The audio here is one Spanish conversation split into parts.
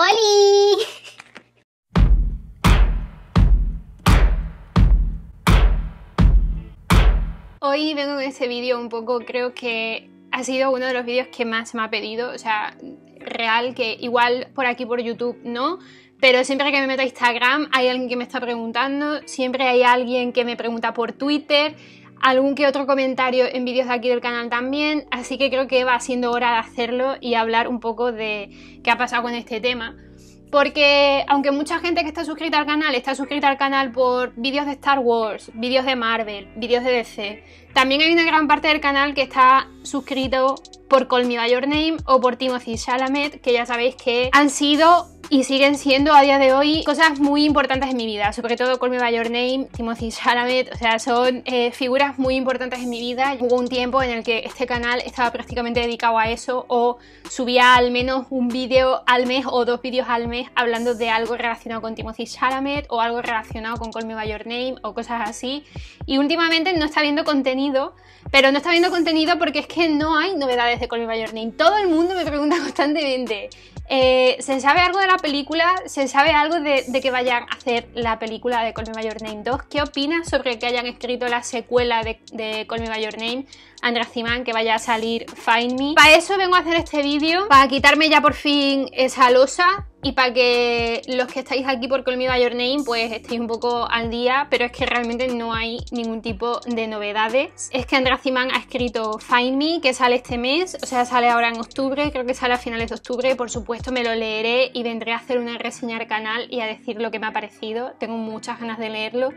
¡Holi! Hoy vengo con este vídeo un poco, creo que ha sido uno de los vídeos que más me ha pedido, o sea, real, que igual por aquí por YouTube no, pero siempre que me meto a Instagram hay alguien que me está preguntando, siempre hay alguien que me pregunta por Twitter algún que otro comentario en vídeos de aquí del canal también, así que creo que va siendo hora de hacerlo y hablar un poco de qué ha pasado con este tema. Porque aunque mucha gente que está suscrita al canal está suscrita al canal por vídeos de Star Wars, vídeos de Marvel, vídeos de DC, también hay una gran parte del canal que está suscrito por Call Me By Your Name o por Timothy Chalamet, que ya sabéis que han sido y siguen siendo a día de hoy cosas muy importantes en mi vida, sobre todo Call Me By Your Name, Timothy Chalamet, o sea, son eh, figuras muy importantes en mi vida. Hubo un tiempo en el que este canal estaba prácticamente dedicado a eso o subía al menos un vídeo al mes o dos vídeos al mes hablando de algo relacionado con Timothy Chalamet o algo relacionado con Call Me By Your Name o cosas así. Y últimamente no está viendo contenido pero no está viendo contenido porque es que no hay novedades de Call Me By Your Name. Todo el mundo me pregunta constantemente, eh, ¿se sabe algo de la película? ¿Se sabe algo de, que vayan a hacer la película de Call Me By Your Name 2? ¿Qué opinas sobre que hayan escrito la secuela de, Call Me By Your Name? Andrea Zimán, que vaya a salir Find Me. Para eso vengo a hacer este vídeo, para quitarme ya por fin esa losa y para que los que estáis aquí por Call Your Name, pues estéis un poco al día, pero es que realmente no hay ningún tipo de novedades. Es que Andrea Zimán ha escrito Find Me, que sale este mes, o sea, sale ahora en octubre, creo que sale a finales de octubre. Por supuesto, me lo leeré y vendré a hacer una reseña al canal y a decir lo que me ha parecido. Tengo muchas ganas de leerlo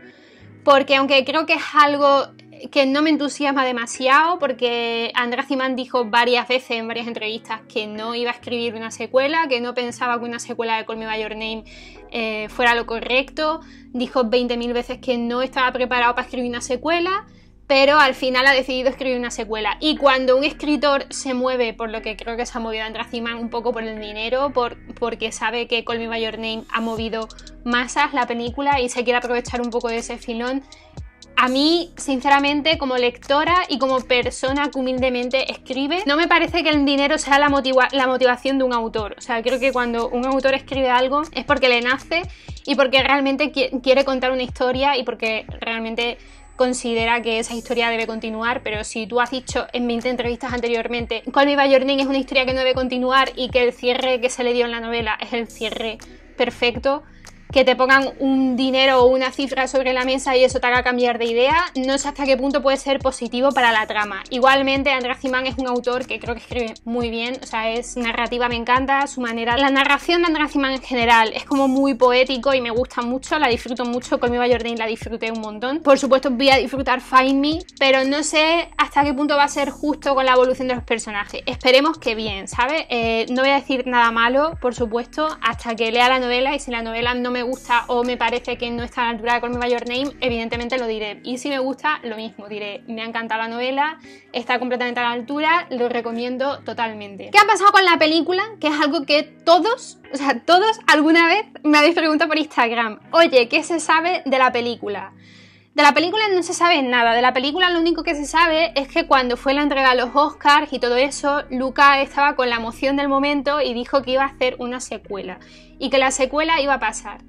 porque aunque creo que es algo que no me entusiasma demasiado porque Andrés Zimán dijo varias veces en varias entrevistas que no iba a escribir una secuela, que no pensaba que una secuela de Call Me By Your Name eh, fuera lo correcto. Dijo 20.000 veces que no estaba preparado para escribir una secuela, pero al final ha decidido escribir una secuela. Y cuando un escritor se mueve, por lo que creo que se ha movido Andrés Zimán un poco por el dinero, por, porque sabe que Call Me By Your Name ha movido masas la película y se quiere aprovechar un poco de ese filón, a mí, sinceramente, como lectora y como persona que humildemente escribe, no me parece que el dinero sea la, motivación de un autor. O sea, creo que cuando un autor escribe algo es porque le nace y porque realmente quiere contar una historia y porque realmente considera que esa historia debe continuar, pero si tú has dicho en 20 entrevistas anteriormente Call Me By es una historia que no debe continuar y que el cierre que se le dio en la novela es el cierre perfecto, que te pongan un dinero o una cifra sobre la mesa y eso te haga cambiar de idea, no sé hasta qué punto puede ser positivo para la trama. Igualmente, András Simán es un autor que creo que escribe muy bien, o sea, es narrativa, me encanta su manera. La narración de András Simán en general es como muy poético y me gusta mucho, la disfruto mucho, con mi Jordan la disfruté un montón. Por supuesto, voy a disfrutar Find Me, pero no sé hasta qué punto va a ser justo con la evolución de los personajes. Esperemos que bien, ¿sabes? Eh, no voy a decir nada malo, por supuesto, hasta que lea la novela y si la novela no me me gusta o me parece que no está a la altura de Call Me Your Name, evidentemente lo diré. Y si me gusta, lo mismo, diré, me ha encantado la novela, está completamente a la altura, lo recomiendo totalmente. ¿Qué ha pasado con la película? Que es algo que todos, o sea, todos alguna vez me habéis preguntado por Instagram, oye, ¿qué se sabe de la película? De la película no se sabe nada, de la película lo único que se sabe es que cuando fue la entrega a los Oscars y todo eso, Luca estaba con la emoción del momento y dijo que iba a hacer una secuela y que la secuela iba a pasar.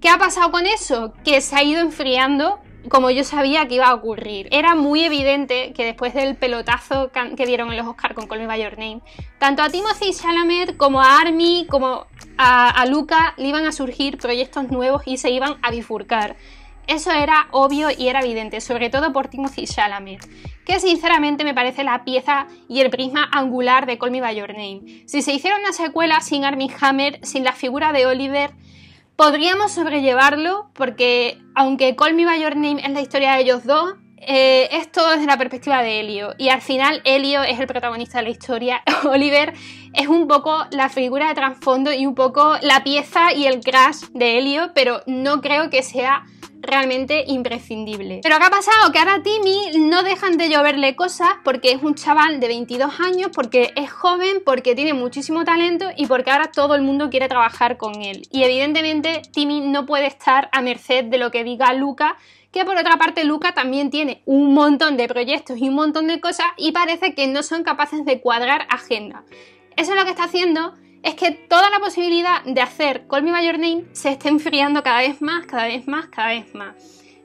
¿Qué ha pasado con eso? Que se ha ido enfriando como yo sabía que iba a ocurrir. Era muy evidente que después del pelotazo que dieron en los Oscars con Call Me By Your Name, tanto a Timothy Chalamet como a Army, como a, a Luca, le iban a surgir proyectos nuevos y se iban a bifurcar. Eso era obvio y era evidente, sobre todo por Timothy Chalamet, que sinceramente me parece la pieza y el prisma angular de Call Me By Your Name. Si se hiciera una secuela sin Armie Hammer, sin la figura de Oliver, podríamos sobrellevarlo porque aunque Call Me By Your Name es la historia de ellos dos, eh, es todo desde la perspectiva de Helio y al final Helio es el protagonista de la historia, Oliver es un poco la figura de trasfondo y un poco la pieza y el crash de Helio, pero no creo que sea realmente imprescindible. Pero ¿qué ha pasado? Que ahora Timmy no dejan de lloverle cosas porque es un chaval de 22 años, porque es joven, porque tiene muchísimo talento y porque ahora todo el mundo quiere trabajar con él. Y evidentemente Timmy no puede estar a merced de lo que diga Luca que por otra parte Luca también tiene un montón de proyectos y un montón de cosas y parece que no son capaces de cuadrar agenda. Eso es lo que está haciendo es que toda la posibilidad de hacer Call Me By Your Name se está enfriando cada vez más, cada vez más, cada vez más.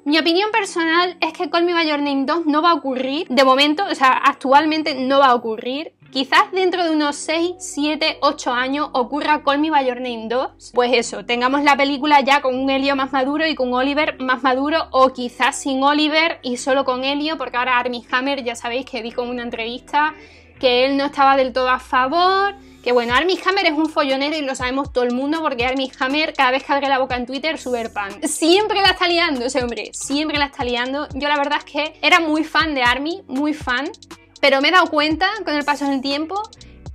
Mi opinión personal es que Call Me By Your Name 2 no va a ocurrir, de momento, o sea, actualmente no va a ocurrir. Quizás dentro de unos 6, 7, 8 años ocurra Call Me By Your Name 2. Pues eso, tengamos la película ya con un Helio más maduro y con Oliver más maduro, o quizás sin Oliver y solo con Helio, porque ahora Armie Hammer ya sabéis que vi con una entrevista que él no estaba del todo a favor, que bueno, Armie Hammer es un follonero y lo sabemos todo el mundo porque Armie Hammer cada vez que abre la boca en Twitter super pan. Siempre la está liando ese hombre, siempre la está liando. Yo la verdad es que era muy fan de Army, muy fan, pero me he dado cuenta con el paso del tiempo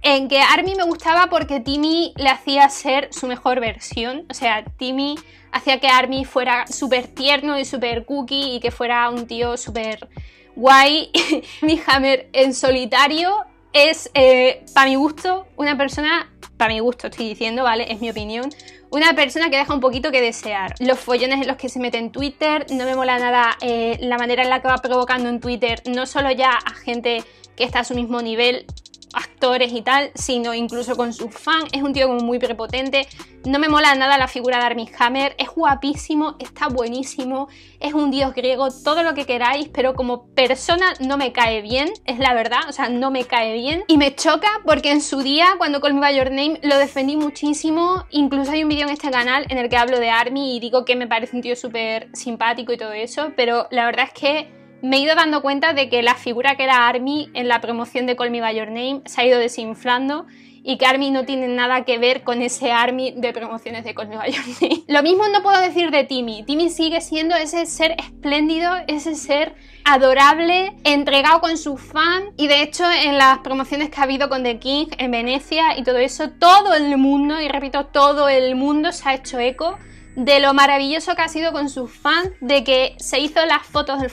en que Army me gustaba porque Timmy le hacía ser su mejor versión. O sea, Timmy hacía que Army fuera súper tierno y súper cookie y que fuera un tío súper guay. Mi Hammer en solitario es, eh, para mi gusto, una persona, para mi gusto estoy diciendo, ¿vale? Es mi opinión, una persona que deja un poquito que desear. Los follones en los que se mete en Twitter, no me mola nada eh, la manera en la que va provocando en Twitter, no solo ya a gente que está a su mismo nivel, actores y tal, sino incluso con sus fans. Es un tío como muy prepotente. No me mola nada la figura de Armin Hammer. Es guapísimo, está buenísimo, es un dios griego, todo lo que queráis, pero como persona no me cae bien, es la verdad. O sea, no me cae bien. Y me choca porque en su día, cuando Call Me Your Name, lo defendí muchísimo. Incluso hay un vídeo en este canal en el que hablo de Army. y digo que me parece un tío súper simpático y todo eso, pero la verdad es que me he ido dando cuenta de que la figura que era Army en la promoción de Call Me By Your Name se ha ido desinflando y que Army no tiene nada que ver con ese Army de promociones de Call Me By Your Name. Lo mismo no puedo decir de Timmy. Timmy sigue siendo ese ser espléndido, ese ser adorable, entregado con su fan y de hecho en las promociones que ha habido con The King en Venecia y todo eso, todo el mundo, y repito, todo el mundo se ha hecho eco de lo maravilloso que ha sido con sus fans, de que se hizo las fotos del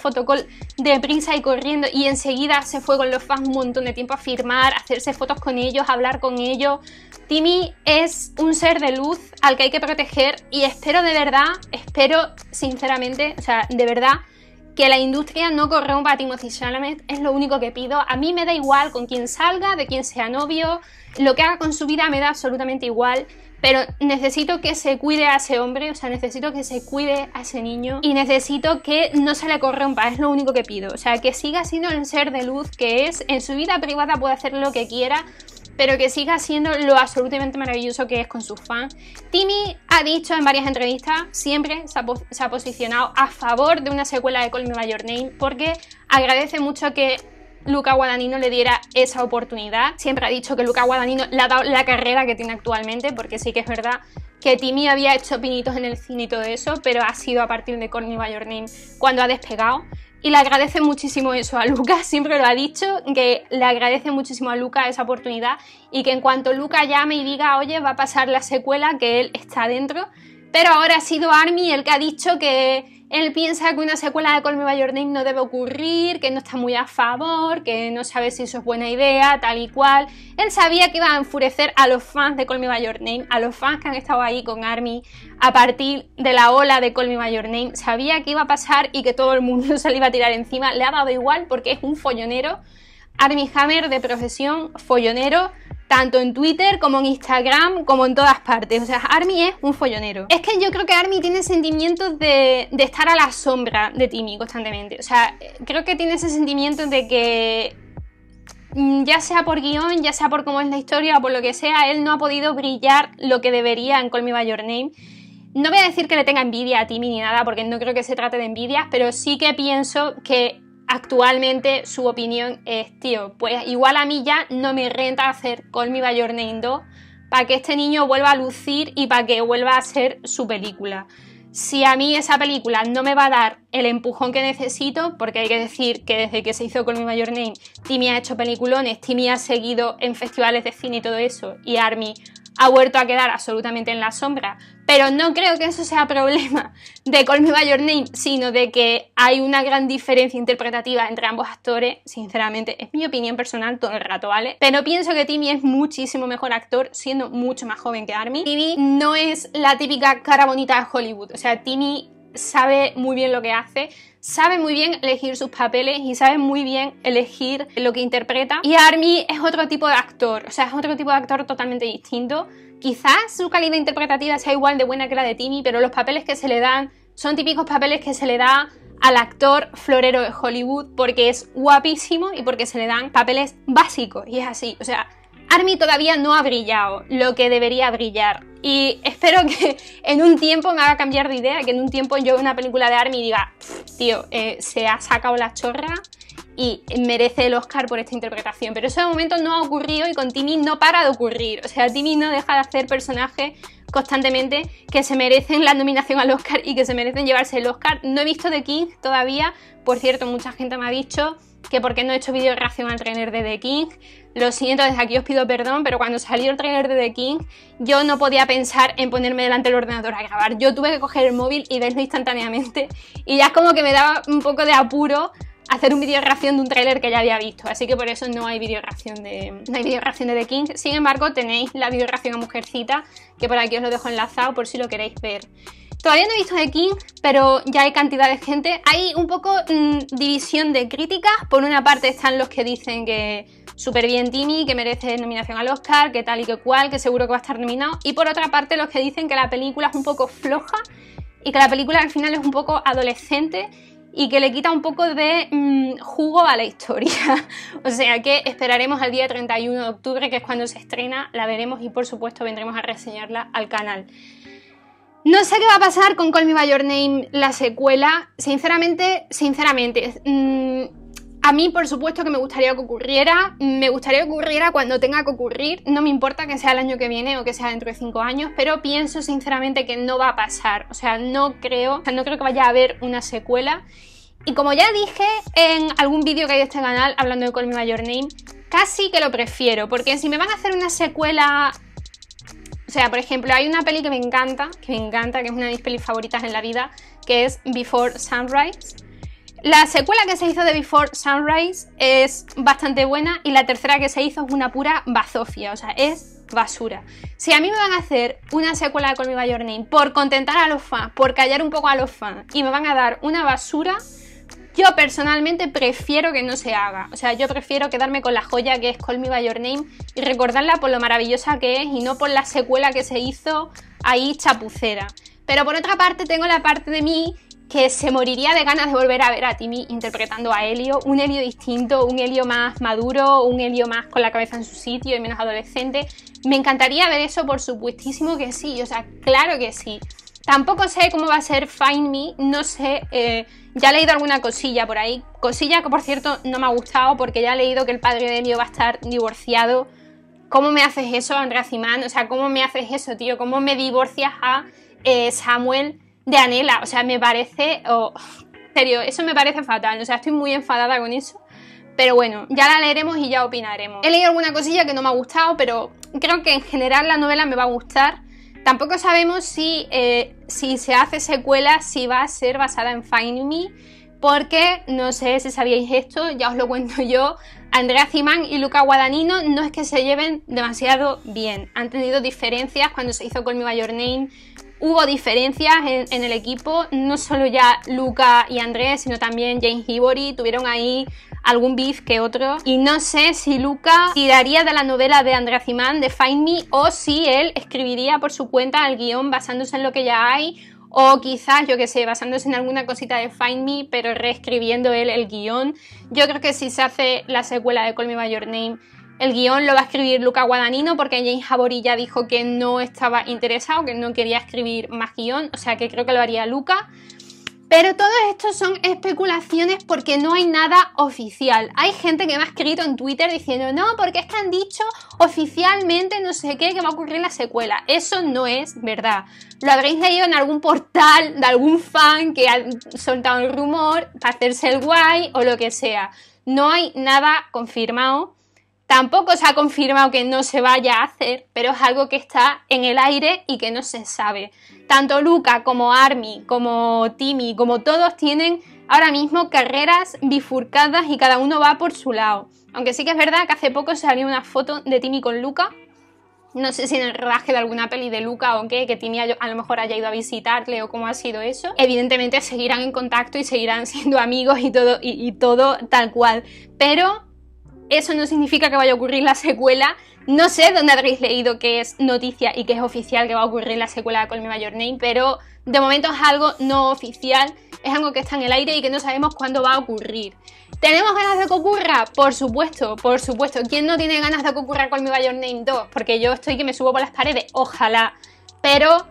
de prisa y corriendo y enseguida se fue con los fans un montón de tiempo a firmar, a hacerse fotos con ellos, a hablar con ellos. Timmy es un ser de luz al que hay que proteger y espero de verdad, espero sinceramente, o sea, de verdad, que la industria no corra un Timothy Chalamet, es lo único que pido. A mí me da igual con quién salga, de quién sea novio, lo que haga con su vida me da absolutamente igual pero necesito que se cuide a ese hombre, o sea, necesito que se cuide a ese niño y necesito que no se le corrompa, es lo único que pido, o sea, que siga siendo el ser de luz que es, en su vida privada puede hacer lo que quiera, pero que siga siendo lo absolutamente maravilloso que es con sus fans. Timmy ha dicho en varias entrevistas, siempre se ha, se ha posicionado a favor de una secuela de Call Me By Your Name porque agradece mucho que Luca Guadagnino le diera esa oportunidad. Siempre ha dicho que Luca Guadagnino le ha dado la carrera que tiene actualmente, porque sí que es verdad que Timmy había hecho pinitos en el cine y todo eso, pero ha sido a partir de Corny Me cuando ha despegado. Y le agradece muchísimo eso a Luca, siempre lo ha dicho, que le agradece muchísimo a Luca esa oportunidad y que en cuanto Luca llame y diga, oye, va a pasar la secuela, que él está dentro. Pero ahora ha sido Army el que ha dicho que él piensa que una secuela de Call Me By Your Name no debe ocurrir, que no está muy a favor, que no sabe si eso es buena idea, tal y cual. Él sabía que iba a enfurecer a los fans de Call Me By Your Name, a los fans que han estado ahí con ARMY a partir de la ola de Call Me By Your Name. Sabía que iba a pasar y que todo el mundo se le iba a tirar encima. Le ha dado igual porque es un follonero. Army Hammer de profesión, follonero, tanto en Twitter como en Instagram, como en todas partes. O sea, Army es un follonero. Es que yo creo que Army tiene sentimientos de, de estar a la sombra de Timmy constantemente. O sea, creo que tiene ese sentimiento de que mm, ya sea por guión, ya sea por cómo es la historia o por lo que sea, él no ha podido brillar lo que debería en Call Me By Your Name. No voy a decir que le tenga envidia a Timmy ni nada, porque no creo que se trate de envidia, pero sí que pienso que actualmente su opinión es, tío, pues igual a mí ya no me renta hacer Call Me By Your Name 2 para que este niño vuelva a lucir y para que vuelva a ser su película. Si a mí esa película no me va a dar el empujón que necesito, porque hay que decir que desde que se hizo Call Me By Your Name, Timmy ha hecho peliculones, Timmy ha seguido en festivales de cine y todo eso, y Army ha vuelto a quedar absolutamente en la sombra. Pero no creo que eso sea problema de Call Me By Your Name, sino de que hay una gran diferencia interpretativa entre ambos actores, sinceramente, es mi opinión personal todo el rato, ¿vale? Pero pienso que Timmy es muchísimo mejor actor, siendo mucho más joven que Army. Timmy no es la típica cara bonita de Hollywood, o sea, Timmy sabe muy bien lo que hace, sabe muy bien elegir sus papeles y sabe muy bien elegir lo que interpreta. Y Army es otro tipo de actor, o sea, es otro tipo de actor totalmente distinto. Quizás su calidad interpretativa sea igual de buena que la de Timmy, pero los papeles que se le dan son típicos papeles que se le da al actor florero de Hollywood porque es guapísimo y porque se le dan papeles básicos. Y es así, o sea, Army todavía no ha brillado lo que debería brillar. Y espero que en un tiempo me haga cambiar de idea, que en un tiempo yo vea una película de Army y diga, tío, eh, se ha sacado la chorra y merece el Oscar por esta interpretación. Pero eso de momento no ha ocurrido y con Timmy no para de ocurrir. O sea, Timmy no deja de hacer personajes constantemente que se merecen la nominación al Oscar y que se merecen llevarse el Oscar. No he visto The King todavía, por cierto, mucha gente me ha dicho que por qué no he hecho vídeo de reacción al trailer de The King. Lo siento, desde aquí os pido perdón, pero cuando salió el trailer de The King, yo no podía pensar en ponerme delante del ordenador a grabar. Yo tuve que coger el móvil y verlo instantáneamente. Y ya es como que me daba un poco de apuro hacer un vídeo de reacción de un tráiler que ya había visto, así que por eso no hay vídeo de no reacción de The King. Sin embargo, tenéis la vídeo reacción a Mujercita, que por aquí os lo dejo enlazado por si lo queréis ver. Todavía no he visto de King, pero ya hay cantidad de gente. Hay un poco mm, división de críticas. Por una parte están los que dicen que súper bien Timmy, que merece nominación al Oscar, que tal y que cual, que seguro que va a estar nominado. Y por otra parte los que dicen que la película es un poco floja y que la película al final es un poco adolescente y que le quita un poco de mm, jugo a la historia. o sea que esperaremos al día 31 de octubre, que es cuando se estrena, la veremos y por supuesto vendremos a reseñarla al canal. No sé qué va a pasar con Call Me By Your Name, la secuela. Sinceramente, sinceramente. Mm, a mí, por supuesto, que me gustaría que ocurriera. Me gustaría que ocurriera cuando tenga que ocurrir. No me importa que sea el año que viene o que sea dentro de cinco años, pero pienso sinceramente que no va a pasar. O sea, no creo, no creo que vaya a haber una secuela. Y como ya dije en algún vídeo que hay de este canal hablando de Call Me By Your Name, casi que lo prefiero, porque si me van a hacer una secuela o sea, por ejemplo, hay una peli que me encanta, que me encanta, que es una de mis pelis favoritas en la vida, que es Before Sunrise. La secuela que se hizo de Before Sunrise es bastante buena y la tercera que se hizo es una pura bazofia, o sea, es basura. Si a mí me van a hacer una secuela de Call Me Your Name por contentar a los fans, por callar un poco a los fans y me van a dar una basura, yo personalmente prefiero que no se haga. O sea, yo prefiero quedarme con la joya que es Call Me By Your Name y recordarla por lo maravillosa que es y no por la secuela que se hizo ahí chapucera. Pero por otra parte tengo la parte de mí que se moriría de ganas de volver a ver a Timmy interpretando a Helio, un Helio distinto, un Helio más maduro, un Helio más con la cabeza en su sitio y menos adolescente. Me encantaría ver eso, por supuestísimo que sí, o sea, claro que sí. Tampoco sé cómo va a ser Find Me, no sé, eh, ya he leído alguna cosilla por ahí, cosilla que por cierto no me ha gustado porque ya he leído que el padre de Elio va a estar divorciado. ¿Cómo me haces eso, Andrea Simán? O sea, ¿cómo me haces eso, tío? ¿Cómo me divorcias a eh, Samuel de Anela? O sea, me parece... serio, eso me parece fatal, o sea, estoy muy enfadada con eso. Pero bueno, ya la leeremos y ya opinaremos. He leído alguna cosilla que no me ha gustado, pero creo que en general la novela me va a gustar. Tampoco sabemos eh, si, se hace secuela, si va a ser basada en Find Me, porque no sé si sabíais esto, ya os lo cuento yo. Andrea Zimán y Luca Guadagnino no es que se lleven demasiado bien. Han tenido diferencias cuando se hizo con mi By Name. Hubo diferencias en, el equipo, no solo ya Luca y Andrea, sino también James Hibory. Tuvieron ahí algún beef que otro. Y no sé si Luca tiraría de la novela de Andrea Zimán, de Find Me o si él escribiría por su cuenta el guión basándose en lo que ya hay o quizás, yo que sé, basándose en alguna cosita de Find Me, pero reescribiendo él el guión. Yo creo que si se hace la secuela de Call Me By Your Name, el guión lo va a escribir Luca Guadagnino porque James Jabori ya dijo que no estaba interesado, que no quería escribir más guión, o sea que creo que lo haría Luca. Pero todo esto son especulaciones porque no hay nada oficial. Hay gente que me ha escrito en Twitter diciendo, no, porque es que han dicho oficialmente no sé qué, que va a ocurrir en la secuela. Eso no es verdad. Lo habréis leído en algún portal de algún fan que ha soltado el rumor para hacerse el guay o lo que sea. No hay nada confirmado Tampoco se ha confirmado que no se vaya a hacer, pero es algo que está en el aire y que no se sabe. Tanto Luca como Army, como Timmy, como todos tienen ahora mismo carreras bifurcadas y cada uno va por su lado. Aunque sí que es verdad que hace poco salió una foto de Timmy con Luca. No sé si en el rodaje de alguna peli de Luca o qué, que Timmy a lo mejor haya ido a visitarle o cómo ha sido eso. Evidentemente seguirán en contacto y seguirán siendo amigos y todo, y todo tal cual. Pero eso no significa que vaya a ocurrir la secuela. No sé dónde habréis leído que es noticia y que es oficial que va a ocurrir la secuela de Call Me Your Name, pero de momento es algo no oficial, es algo que está en el aire y que no sabemos cuándo va a ocurrir. ¿Tenemos ganas de que ocurra? Por supuesto, por supuesto. ¿Quién no tiene ganas de que ocurra Call Me By Your Name 2? Porque yo estoy que me subo por las paredes, ojalá. Pero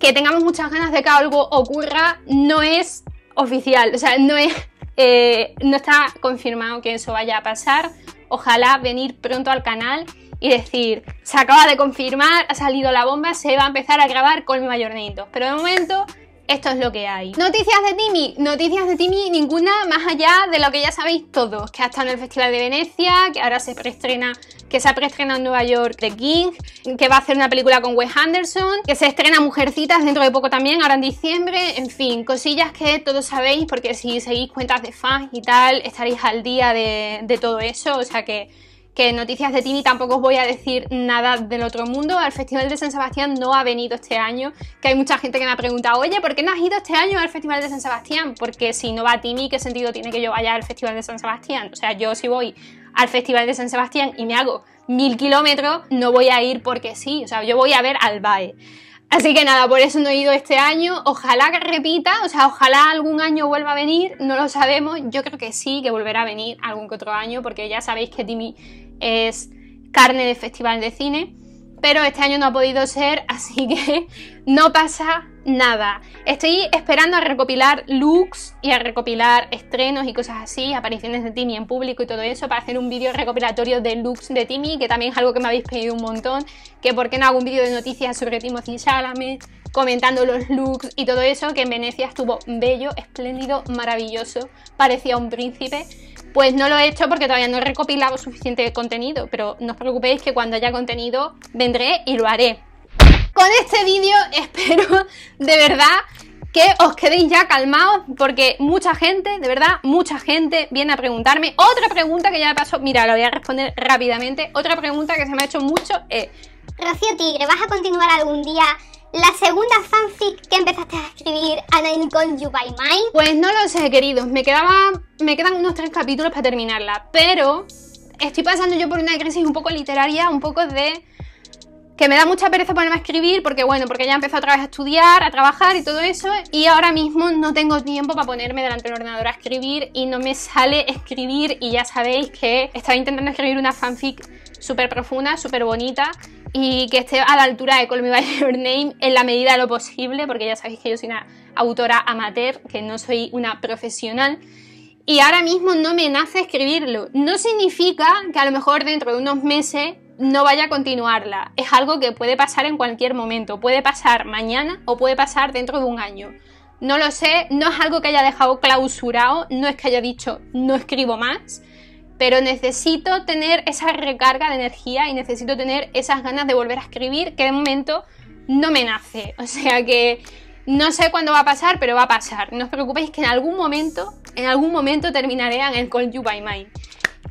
que tengamos muchas ganas de que algo ocurra no es oficial, o sea, no es... Eh, no está confirmado que eso vaya a pasar, ojalá venir pronto al canal y decir, se acaba de confirmar, ha salido la bomba, se va a empezar a grabar con mi mayor nieto Pero de momento esto es lo que hay. Noticias de Timmy, noticias de Timmy, ninguna más allá de lo que ya sabéis todos, que ha estado en el Festival de Venecia, que ahora se preestrena, que se ha preestrenado en Nueva York The King, que va a hacer una película con Wes Anderson, que se estrena Mujercitas dentro de poco también, ahora en diciembre, en fin, cosillas que todos sabéis porque si seguís cuentas de fans y tal, estaréis al día de todo eso, o sea que que noticias de Tini tampoco os voy a decir nada del otro mundo. Al Festival de San Sebastián no ha venido este año, que hay mucha gente que me ha preguntado, oye, ¿por qué no has ido este año al Festival de San Sebastián? Porque si no va Tini, ¿qué sentido tiene que yo vaya al Festival de San Sebastián? O sea, yo si voy al Festival de San Sebastián y me hago mil kilómetros, no voy a ir porque sí, o sea, yo voy a ver al BAE. Así que nada, por eso no he ido este año. Ojalá que repita, o sea, ojalá algún año vuelva a venir, no lo sabemos. Yo creo que sí, que volverá a venir algún que otro año, porque ya sabéis que Timmy es carne de festival de cine pero este año no ha podido ser, así que no pasa nada. Estoy esperando a recopilar looks y a recopilar estrenos y cosas así, apariciones de Timmy en público y todo eso, para hacer un vídeo recopilatorio de looks de Timmy, que también es algo que me habéis pedido un montón, que por qué no hago un vídeo de noticias sobre Timothy Chalamet, comentando los looks y todo eso, que en Venecia estuvo bello, espléndido, maravilloso, parecía un príncipe. Pues no lo he hecho porque todavía no he recopilado suficiente contenido, pero no os preocupéis que cuando haya contenido vendré y lo haré. Con este vídeo espero de verdad que os quedéis ya calmados porque mucha gente, de verdad, mucha gente viene a preguntarme. Otra pregunta que ya me pasó, mira, la voy a responder rápidamente. Otra pregunta que se me ha hecho mucho es... Rocío Tigre, ¿vas a continuar algún día la segunda fanfic que empezaste a escribir, Ana con You By Mine? Pues no lo sé, queridos. Me, quedaba, me quedan unos tres capítulos para terminarla, pero estoy pasando yo por una crisis un poco literaria, un poco de que me da mucha pereza ponerme a escribir porque bueno, porque ya empezó otra vez a estudiar, a trabajar y todo eso y ahora mismo no tengo tiempo para ponerme delante del ordenador a escribir y no me sale escribir y ya sabéis que estaba intentando escribir una fanfic súper profunda, súper bonita y que esté a la altura de Call Me By Your Name en la medida de lo posible, porque ya sabéis que yo soy una autora amateur, que no soy una profesional. Y ahora mismo no me nace escribirlo. No significa que a lo mejor dentro de unos meses no vaya a continuarla. Es algo que puede pasar en cualquier momento. Puede pasar mañana o puede pasar dentro de un año. No lo sé, no es algo que haya dejado clausurado, no es que haya dicho no escribo más pero necesito tener esa recarga de energía y necesito tener esas ganas de volver a escribir que de momento no me nace. O sea que no sé cuándo va a pasar, pero va a pasar. No os preocupéis que en algún momento, en algún momento terminaré en el Call You By My.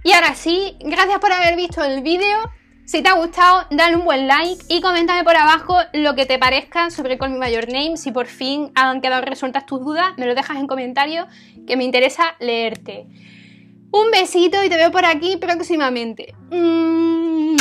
Y ahora sí, gracias por haber visto el vídeo. Si te ha gustado, dale un buen like y coméntame por abajo lo que te parezca sobre Call Me By Your Name. Si por fin han quedado resueltas tus dudas, me lo dejas en comentarios, que me interesa leerte. Un besito y te veo por aquí próximamente. Mm,